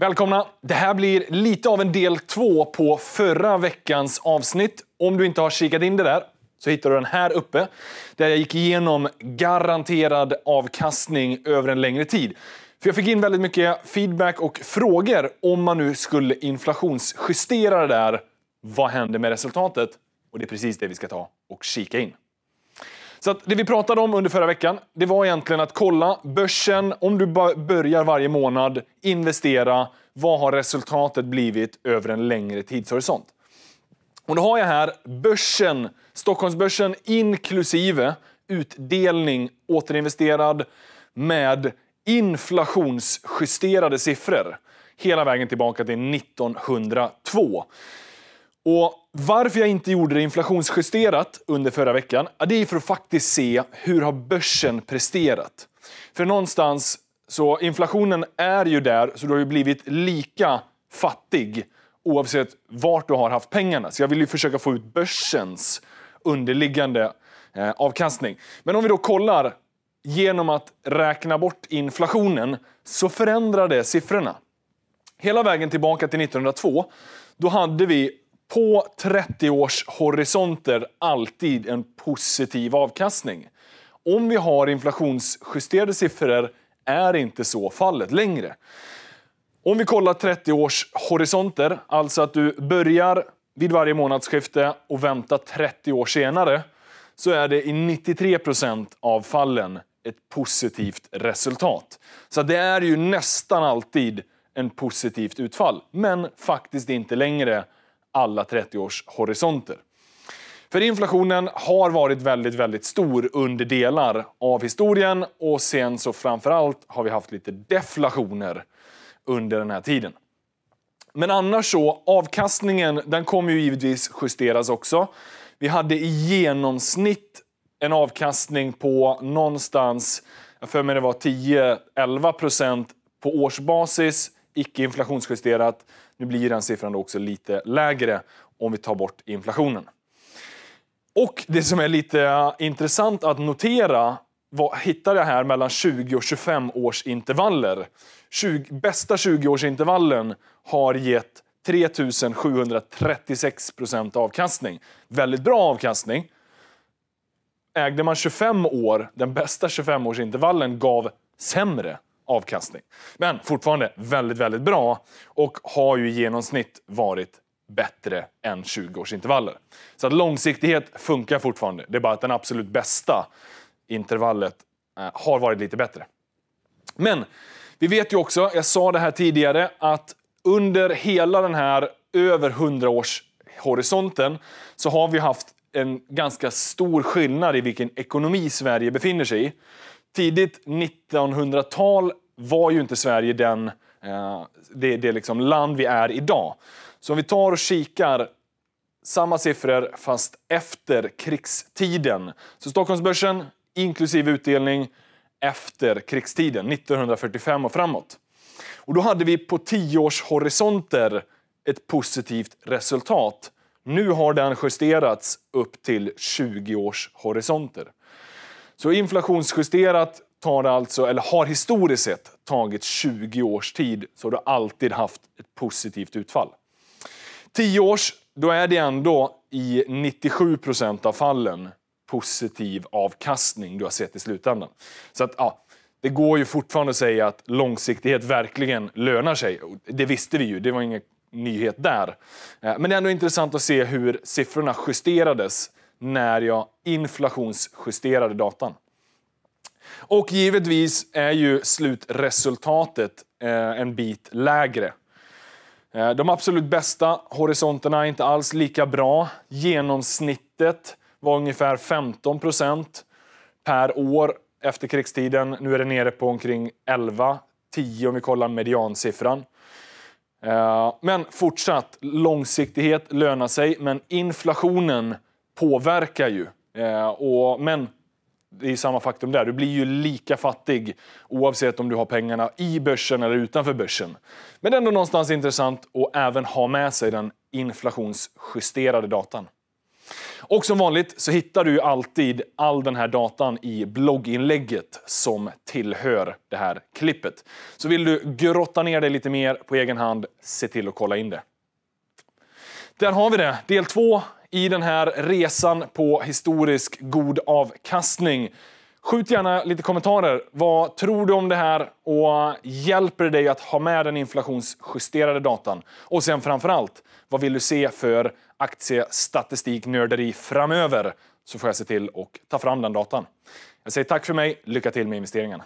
Välkomna! Det här blir lite av en del två på förra veckans avsnitt. Om du inte har kikat in det där så hittar du den här uppe där jag gick igenom garanterad avkastning över en längre tid. För Jag fick in väldigt mycket feedback och frågor om man nu skulle inflationsjustera det där. Vad händer med resultatet? Och Det är precis det vi ska ta och kika in. Så det vi pratade om under förra veckan, det var egentligen att kolla börsen, om du börjar varje månad, investera, vad har resultatet blivit över en längre tidshorisont? Och då har jag här börsen, Stockholmsbörsen inklusive utdelning återinvesterad med inflationsjusterade siffror hela vägen tillbaka till 1902. Och Varför jag inte gjorde det inflationsjusterat under förra veckan det är för att faktiskt se hur har börsen presterat. För någonstans, så inflationen är ju där, så du har ju blivit lika fattig oavsett vart du har haft pengarna. Så jag vill ju försöka få ut börsens underliggande eh, avkastning. Men om vi då kollar genom att räkna bort inflationen så förändrar det siffrorna. Hela vägen tillbaka till 1902, då hade vi på 30 års horisonter alltid en positiv avkastning. Om vi har inflationsjusterade siffror är inte så fallet längre. Om vi kollar 30 års horisonter, alltså att du börjar vid varje månadsskifte och väntar 30 år senare, så är det i 93 av fallen ett positivt resultat. Så det är ju nästan alltid en positivt utfall, men faktiskt inte längre alla 30-årshorisonter. För inflationen har varit väldigt, väldigt stor under delar av historien och sen så framförallt har vi haft lite deflationer under den här tiden. Men annars så, avkastningen den kommer ju givetvis justeras också. Vi hade i genomsnitt en avkastning på någonstans, jag för mig det var 10-11 på årsbasis icke inflationsjusterat. Nu blir den siffran också lite lägre om vi tar bort inflationen. Och det som är lite eh, intressant att notera vad, hittar jag här mellan 20 och 25 års intervaller. 20, bästa 20 års intervallen har gett 3 736 procent avkastning. Väldigt bra avkastning. Ägde man 25 år, den bästa 25 års intervallen gav sämre avkastning. Men fortfarande väldigt, väldigt bra och har ju i genomsnitt varit bättre än 20-årsintervaller. Så att långsiktighet funkar fortfarande. Det är bara att den absolut bästa intervallet eh, har varit lite bättre. Men vi vet ju också, jag sa det här tidigare, att under hela den här över 100 års horisonten så har vi haft en ganska stor skillnad i vilken ekonomi Sverige befinner sig i. Tidigt 1900-tal var ju inte Sverige den, eh, det, det liksom land vi är idag. Så om vi tar och kikar samma siffror fast efter krigstiden. Så Stockholmsbörsen inklusive utdelning efter krigstiden, 1945 och framåt. Och då hade vi på tioårshorisonter ett positivt resultat. Nu har den justerats upp till 20 års horisonter. Så inflationsjusterat tar alltså, eller har historiskt sett tagit 20 års tid, så du har alltid haft ett positivt utfall. 10 års, då är det ändå i 97 procent av fallen positiv avkastning du har sett i slutändan. Så att, ja, det går ju fortfarande att säga att långsiktighet verkligen lönar sig. Det visste vi ju, det var ingen nyhet där. Eh, men det är ändå intressant att se hur siffrorna justerades när jag inflationsjusterade datan. Och givetvis är ju slutresultatet eh, en bit lägre. Eh, de absolut bästa horisonterna är inte alls lika bra. Genomsnittet var ungefär 15 per år efter krigstiden. Nu är det nere på omkring 11, 10 om vi kollar mediansiffran. Eh, men fortsatt, långsiktighet lönar sig, men inflationen påverkar ju. Eh, och, men det är samma faktum där. Du blir ju lika fattig oavsett om du har pengarna i börsen eller utanför börsen. Men det är ändå någonstans intressant att även ha med sig den inflationsjusterade datan. Och som vanligt så hittar du alltid all den här datan i blogginlägget som tillhör det här klippet. Så vill du grotta ner dig lite mer på egen hand, se till att kolla in det. Där har vi det. Del två i den här resan på historisk god avkastning. Skjut gärna lite kommentarer. Vad tror du om det här? Och hjälper det dig att ha med den inflationsjusterade datan? Och sen framför allt, vad vill du se för aktiestatistiknörderi framöver? Så får jag se till att ta fram den datan. Jag säger tack för mig. Lycka till med investeringarna.